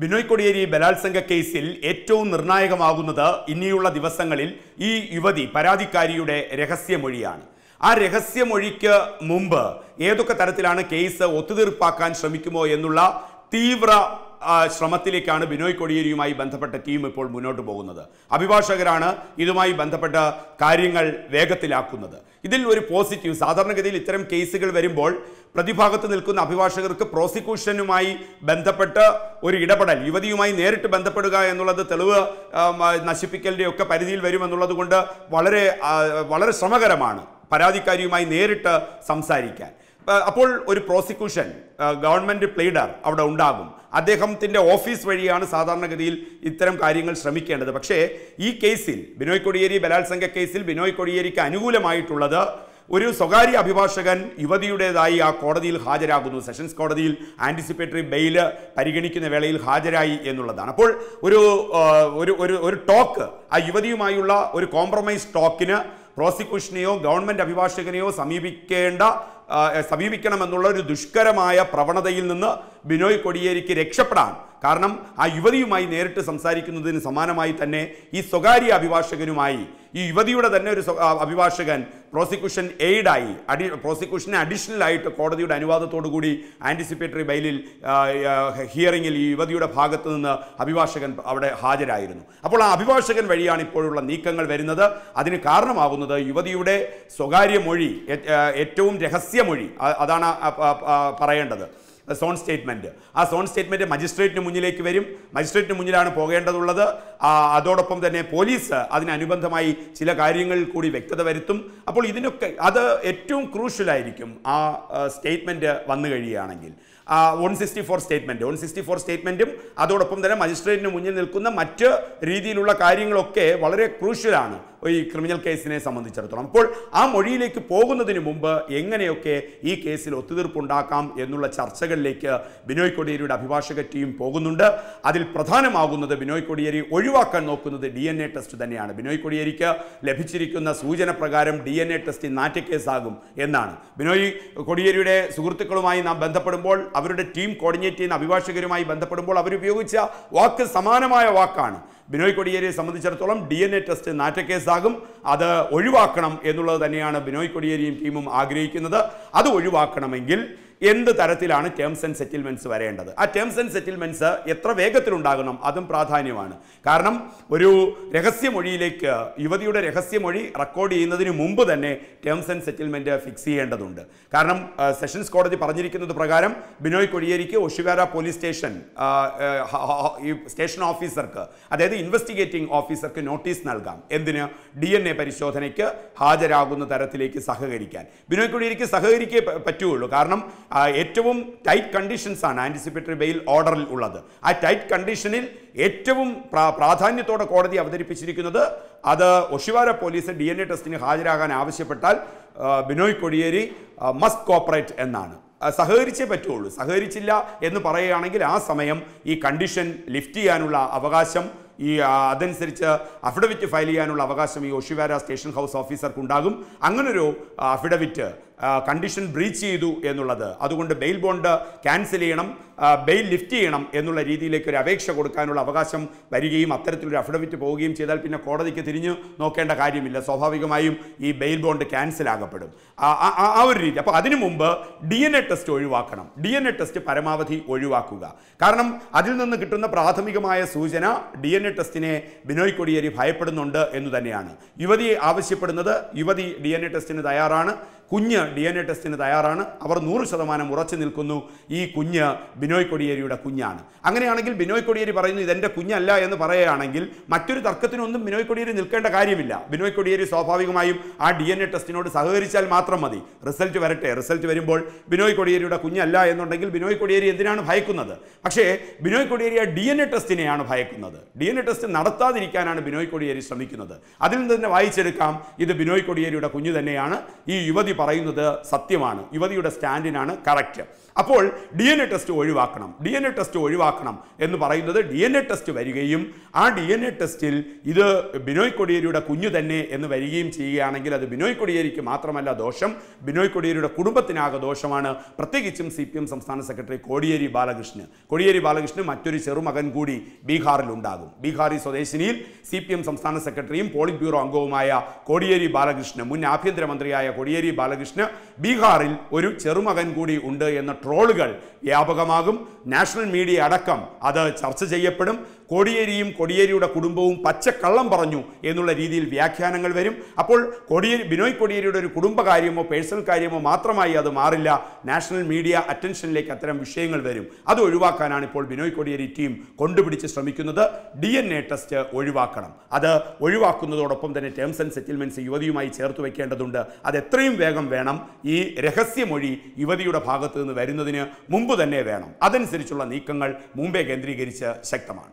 ബിനോയ് കൊടിയേരി ബലാത്സംഗ കേസിൽ ഏറ്റവും നിർണായകമാകുന്നത് ഇനിയുള്ള ദിവസങ്ങളിൽ ഈ യുവതി പരാതിക്കാരിയുടെ രഹസ്യമൊഴിയാണ് ആ രഹസ്യമൊഴിക്ക് മുമ്പ് ഏതൊക്കെ തരത്തിലാണ് കേസ് ഒത്തുതീർപ്പാക്കാൻ ശ്രമിക്കുമോ എന്നുള്ള തീവ്ര ശ്രമത്തിലേക്കാണ് ബിനോയ് കൊടിയേരിയുമായി ബന്ധപ്പെട്ട ടീം ഇപ്പോൾ മുന്നോട്ട് പോകുന്നത് അഭിഭാഷകരാണ് ഇതുമായി ബന്ധപ്പെട്ട കാര്യങ്ങൾ വേഗത്തിലാക്കുന്നത് ഇതിൽ ഒരു പോസിറ്റീവ് സാധാരണഗതിയിൽ ഇത്തരം കേസുകൾ വരുമ്പോൾ പ്രതിഭാഗത്ത് നിൽക്കുന്ന അഭിഭാഷകർക്ക് പ്രോസിക്യൂഷനുമായി ബന്ധപ്പെട്ട് ഒരു ഇടപെടൽ യുവതിയുമായി നേരിട്ട് ബന്ധപ്പെടുക എന്നുള്ളത് തെളിവ് നശിപ്പിക്കലിൻ്റെ ഒക്കെ പരിധിയിൽ വരുമെന്നുള്ളത് കൊണ്ട് വളരെ വളരെ ശ്രമകരമാണ് പരാതിക്കാരിയുമായി നേരിട്ട് സംസാരിക്കാൻ അപ്പോൾ ഒരു പ്രോസിക്യൂഷൻ ഗവൺമെൻറ് പ്ലീഡർ അവിടെ ഉണ്ടാകും അദ്ദേഹത്തിൻ്റെ ഓഫീസ് വഴിയാണ് സാധാരണഗതിയിൽ ഇത്തരം കാര്യങ്ങൾ ശ്രമിക്കേണ്ടത് പക്ഷേ ഈ കേസിൽ ബിനോയ് കൊടിയേരി ബലാത്സംഗ കേസിൽ ബിനോയ് കൊടിയേരിക്ക് അനുകൂലമായിട്ടുള്ളത് ഒരു സ്വകാര്യ അഭിഭാഷകൻ യുവതിയുടേതായി ആ കോടതിയിൽ ഹാജരാകുന്നു സെഷൻസ് കോടതിയിൽ ആൻറ്റിസിപ്പേറ്ററി ബെയില് പരിഗണിക്കുന്ന വേളയിൽ ഹാജരായി എന്നുള്ളതാണ് അപ്പോൾ ഒരു ഒരു ഒരു ടോക്ക് ആ യുവതിയുമായുള്ള ഒരു കോംപ്രമൈസ് ടോക്കിന് പ്രോസിക്യൂഷനെയോ ഗവൺമെൻറ് അഭിഭാഷകനെയോ സമീപിക്കേണ്ട സമീപിക്കണമെന്നുള്ള ഒരു ദുഷ്കരമായ പ്രവണതയിൽ നിന്ന് ബിനോയ് കൊടിയേരിക്ക് രക്ഷപ്പെടാൻ കാരണം ആ യുവതിയുമായി നേരിട്ട് സംസാരിക്കുന്നതിന് സമാനമായി തന്നെ ഈ സ്വകാര്യ അഭിഭാഷകനുമായി ഈ യുവതിയുടെ തന്നെ ഒരു അഭിഭാഷകൻ പ്രോസിക്യൂഷൻ എയ്ഡായി അഡി പ്രോസിക്യൂഷന് അഡീഷണൽ ആയിട്ട് കോടതിയുടെ അനുവാദത്തോടു കൂടി ആൻറ്റിസിപ്പേറ്ററി ബൈലിൽ ഹിയറിങ്ങിൽ ഈ യുവതിയുടെ ഭാഗത്ത് നിന്ന് അഭിഭാഷകൻ അവിടെ ഹാജരായിരുന്നു അപ്പോൾ ആ അഭിഭാഷകൻ വഴിയാണ് ഇപ്പോഴുള്ള നീക്കങ്ങൾ വരുന്നത് അതിന് കാരണമാകുന്നത് യുവതിയുടെ സ്വകാര്യ മൊഴി ഏറ്റവും രഹസ്യമൊഴി അതാണ് പറയേണ്ടത് സോൺ സ്റ്റേറ്റ്മെൻറ്റ് ആ സോൺ സ്റ്റേറ്റ്മെൻറ്റ് മജിസ്ട്രേറ്റിന് മുന്നിലേക്ക് വരും മജിസ്ട്രേറ്റിന് മുന്നിലാണ് പോകേണ്ടതുള്ളത് അതോടൊപ്പം തന്നെ പോലീസ് അതിനനുബന്ധമായി ചില കാര്യങ്ങൾ കൂടി വ്യക്തത വരുത്തും അപ്പോൾ ഇതിനൊക്കെ അത് ഏറ്റവും ക്രൂഷ്യലായിരിക്കും ആ സ്റ്റേറ്റ്മെൻറ്റ് വന്നു കഴിയുകയാണെങ്കിൽ one sixty four statement one sixty four സ്റ്റേറ്റ്മെൻറ്റും അതോടൊപ്പം തന്നെ മജിസ്ട്രേറ്റിന് മുന്നിൽ നിൽക്കുന്ന മറ്റ് രീതിയിലുള്ള കാര്യങ്ങളൊക്കെ വളരെ ക്രൂഷ്യലാണ് ഈ ക്രിമിനൽ കേസിനെ സംബന്ധിച്ചിടത്തോളം അപ്പോൾ ആ മൊഴിയിലേക്ക് പോകുന്നതിന് മുമ്പ് എങ്ങനെയൊക്കെ ഈ കേസിൽ ഒത്തുതീർപ്പുണ്ടാക്കാം എന്നുള്ള ചർച്ചകളിലേക്ക് ബിനോയ് കോടിയേരിയുടെ അഭിഭാഷക ടീം പോകുന്നുണ്ട് അതിൽ പ്രധാനമാകുന്നത് ബിനോയ് കൊടിയേരി ഒഴിവാക്കാൻ നോക്കുന്നത് ഡി എൻ എ ടെസ്റ്റ് തന്നെയാണ് ബിനോയ് കോടിയേരിക്ക് ലഭിച്ചിരിക്കുന്ന സൂചന പ്രകാരം ഡി എൻ എ ടെസ്റ്റ് എന്നാണ് ബിനോയ് കോടിയേരിയുടെ സുഹൃത്തുക്കളുമായി നാം ബന്ധപ്പെടുമ്പോൾ അവരുടെ ടീം കോർഡിനേറ്റ് ചെയ്യുന്ന അഭിഭാഷകരുമായി ബന്ധപ്പെടുമ്പോൾ അവരുപയോഗിച്ച വാക്ക് സമാനമായ വാക്കാണ് ബിനോയ് കൊടിയേരിയെ സംബന്ധിച്ചിടത്തോളം ഡി എൻ എ ടെസ്റ്റ് നാറ്റക്കേസാകും അത് ഒഴിവാക്കണം എന്നുള്ളത് തന്നെയാണ് ബിനോയ് കൊടിയേരിയും ടീമും ആഗ്രഹിക്കുന്നത് അത് ഒഴിവാക്കണമെങ്കിൽ എന്ത് തരത്തിലാണ് ടേംസ് ആൻഡ് സെറ്റിൽമെൻറ്റ്സ് വരേണ്ടത് ആ ടേംസ് ആൻഡ് സെറ്റിൽമെൻറ്റ്സ് എത്ര വേഗത്തിലുണ്ടാകണം അതും പ്രാധാന്യമാണ് കാരണം ഒരു രഹസ്യമൊഴിയിലേക്ക് യുവതിയുടെ രഹസ്യമൊഴി റെക്കോർഡ് ചെയ്യുന്നതിന് മുമ്പ് തന്നെ ടേംസ് ആൻഡ് സെറ്റിൽമെൻറ്റ് ഫിക്സ് ചെയ്യേണ്ടതുണ്ട് കാരണം സെഷൻസ് കോടതി പറഞ്ഞിരിക്കുന്നത് പ്രകാരം ബിനോയ് കൊടിയേരിക്ക് ഒഷിവാര പോലീസ് സ്റ്റേഷൻ ഈ സ്റ്റേഷൻ ഓഫീസർക്ക് അതായത് ഇൻവെസ്റ്റിഗേറ്റിംഗ് ഓഫീസർക്ക് നോട്ടീസ് നൽകാം എന്തിന് ഡി എൻ എ പരിശോധനയ്ക്ക് ഹാജരാകുന്ന തരത്തിലേക്ക് സഹകരിക്കാൻ ബിനോയ് കൊടിയേരിക്ക് സഹകരിക്കേ പറ്റുകയുള്ളൂ കാരണം ഏറ്റവും ടൈറ്റ് കണ്ടീഷൻസാണ് ആൻറ്റിസിപ്പേറ്ററി ബെയിൽ ഓർഡറിൽ ഉള്ളത് ആ ടൈറ്റ് കണ്ടീഷനിൽ ഏറ്റവും പ്രാധാന്യത്തോടെ കോടതി അവതരിപ്പിച്ചിരിക്കുന്നത് അത് Oshiwara police D N A ടെസ്റ്റിന് ഹാജരാകാൻ ആവശ്യപ്പെട്ടാൽ ബിനോയ് കൊടിയേരി മസ്റ്റ് കോപ്പറേറ്റ് എന്നാണ് സഹകരിച്ചേ പറ്റുള്ളൂ സഹകരിച്ചില്ല എന്ന് പറയുകയാണെങ്കിൽ ആ സമയം ഈ കണ്ടീഷൻ ലിഫ്റ്റ് ചെയ്യാനുള്ള അവകാശം ഈ അതനുസരിച്ച് അഫിഡവിറ്റ് ഫയൽ ചെയ്യാനുള്ള അവകാശം ഈ ഒഷിവാര സ്റ്റേഷൻ ഹൗസ് ഓഫീസർക്ക് ഉണ്ടാകും അങ്ങനൊരു അഫിഡവിറ്റ് കണ്ടീഷൻ ബ്രീച്ച് ചെയ്തു എന്നുള്ളത് അതുകൊണ്ട് ബെയിൽ ബോണ്ട് ക്യാൻസൽ ചെയ്യണം ബെയിൽ ലിഫ്റ്റ് ചെയ്യണം എന്നുള്ള രീതിയിലേക്ക് ഒരു അപേക്ഷ കൊടുക്കാനുള്ള അവകാശം വരികയും അത്തരത്തിലൊരു അഫിഡവിറ്റ് പോവുകയും ചെയ്താൽ പിന്നെ കോടതിക്ക് തിരിഞ്ഞു നോക്കേണ്ട കാര്യമില്ല സ്വാഭാവികമായും ഈ ബെയിൽ ബോണ്ട് ക്യാൻസൽ ആകപ്പെടും ആ ഒരു രീതി അപ്പോൾ അതിനു മുമ്പ് ഡി എൻ എ ടെസ്റ്റ് ഒഴിവാക്കണം ഡി എൻ എ ടെസ്റ്റ് പരമാവധി ഒഴിവാക്കുക കാരണം അതിൽ നിന്ന് കിട്ടുന്ന പ്രാഥമികമായ സൂചന ഡി എൻ എ ടെസ്റ്റിനെ ബിനോയ് കൊടിയേരി ഭയപ്പെടുന്നുണ്ട് എന്ന് തന്നെയാണ് യുവതി ആവശ്യപ്പെടുന്നത് യുവതി ഡി എൻ എ ടെസ്റ്റിന് തയ്യാറാണ് കുഞ്ഞ് ഡി എൻ എ ടെസ്റ്റിന് തയ്യാറാണ് അവർ നൂറ് ശതമാനം ഉറച്ചു നിൽക്കുന്നു ഈ കുഞ്ഞ് ബിനോയ് കൊടിയേരിയുടെ കുഞ്ഞാണ് അങ്ങനെയാണെങ്കിൽ ബിനോയ് കൊടിയേരി പറയുന്നു ഇതെൻ്റെ കുഞ്ഞല്ല എന്ന് പറയുകയാണെങ്കിൽ മറ്റൊരു തർക്കത്തിനൊന്നും ബിനോയ് കൊടിയേരി നിൽക്കേണ്ട കാര്യമില്ല ബിനോയ് കൊടിയേരി സ്വാഭാവികമായും ആ ഡി എൻ എ ടെസ്റ്റിനോട് സഹകരിച്ചാൽ മാത്രം മതി റിസൾട്ട് വരട്ടെ റിസൾട്ട് വരുമ്പോൾ ബിനോയ് കൊടിയേരിയുടെ കുഞ്ഞല്ല എന്നുണ്ടെങ്കിൽ ബിനോയ് കൊടിയേരി എന്തിനാണ് ഭയക്കുന്നത് പക്ഷേ ബിനോയ് കൊടിയേരി ആ ഡി എൻ എ ടെസ്റ്റിനെയാണ് ഭയക്കുന്നത് ഡി എൻ എ ടെസ്റ്റ് നടത്താതിരിക്കാനാണ് ബിനോയ് കൊടിയേരി ശ്രമിക്കുന്നത് അതിൽ നിന്ന് തന്നെ വായിച്ചെടുക്കാം ഇത് ബിനോയ് കൊടിയേരിയുടെ കുഞ്ഞു തന്നെയാണ് ഈ യുവതി പറയുന്നത് സത്യമാണ് യുവതിയുടെ സ്റ്റാൻഡിനാണ് കറക്റ്റ് അപ്പോൾ ഡി എൻ എ ടെസ്റ്റ് ഒഴിവാക്കണം ഡി എൻ എ ടെസ്റ്റ് ഒഴിവാക്കണം എന്ന് പറയുന്നത് ഡി എൻ എ ടെസ്റ്റ് വരികയും ആ ഡി എൻ എ ടെസ്റ്റിൽ ഇത് ബിനോയ് കൊടിയേരിയുടെ കുഞ്ഞു തന്നെ എന്ന് വരികയും ചെയ്യുകയാണെങ്കിൽ അത് ബിനോയ് കൊടിയേരിക്ക് മാത്രമല്ല ദോഷം ബിനോയ് കൊടിയേരിയുടെ കുടുംബത്തിനാകെ ദോഷമാണ് പ്രത്യേകിച്ചും സി പി എം സംസ്ഥാന സെക്രട്ടറി കോടിയേരി ബാലകൃഷ്ണൻ കോടിയേരി ബാലകൃഷ്ണൻ മറ്റൊരു ചെറുമകൻ കൂടി ബീഹാറിലുണ്ടാകും ബീഹാറി സ്വദേശിനിയിൽ സി പി എം സംസ്ഥാന സെക്രട്ടറിയും പോളിറ്റ് ബ്യൂറോ അംഗവുമായ കോടിയേരി ബാലകൃഷ്ണൻ മുൻ ആഭ്യന്തരമന്ത്രിയായ കോടിയേരി ബാല ബാലകൃഷ്ണ ബീഹാറിൽ ഒരു ചെറുമകൻ കൂടി ഉണ്ട് എന്ന ട്രോളുകൾ വ്യാപകമാകും നാഷണൽ മീഡിയ അടക്കം അത് ചർച്ച ചെയ്യപ്പെടും കോടിയേരിയും കോടിയേരിയുടെ കുടുംബവും പച്ചക്കള്ളം പറഞ്ഞു എന്നുള്ള രീതിയിൽ വ്യാഖ്യാനങ്ങൾ വരും അപ്പോൾ കോടിയേരി ബിനോയ് കോടിയേരിയുടെ ഒരു കുടുംബകാര്യമോ പേഴ്സണൽ കാര്യമോ മാത്രമായി അത് മാറില്ല നാഷണൽ മീഡിയ അറ്റൻഷനിലേക്ക് അത്തരം വിഷയങ്ങൾ വരും അത് ഒഴിവാക്കാനാണ് ഇപ്പോൾ ബിനോയ് കോടിയേരി ടീം കൊണ്ടുപിടിച്ച് ശ്രമിക്കുന്നത് ഡി എൻ എ ടെസ്റ്റ് ഒഴിവാക്കണം അത് ഒഴിവാക്കുന്നതോടൊപ്പം തന്നെ ടേംസ് ആൻഡ് സെറ്റിൽമെൻറ്റ്സ് യുവതിയുമായി ചേർത്ത് വെക്കേണ്ടതുണ്ട് അത് എത്രയും വേഗം വേണം ഈ രഹസ്യമൊഴി യുവതിയുടെ ഭാഗത്തു നിന്ന് വരുന്നതിന് മുമ്പ് തന്നെ വേണം അതനുസരിച്ചുള്ള നീക്കങ്ങൾ മുമ്പേ കേന്ദ്രീകരിച്ച് ശക്തമാണ്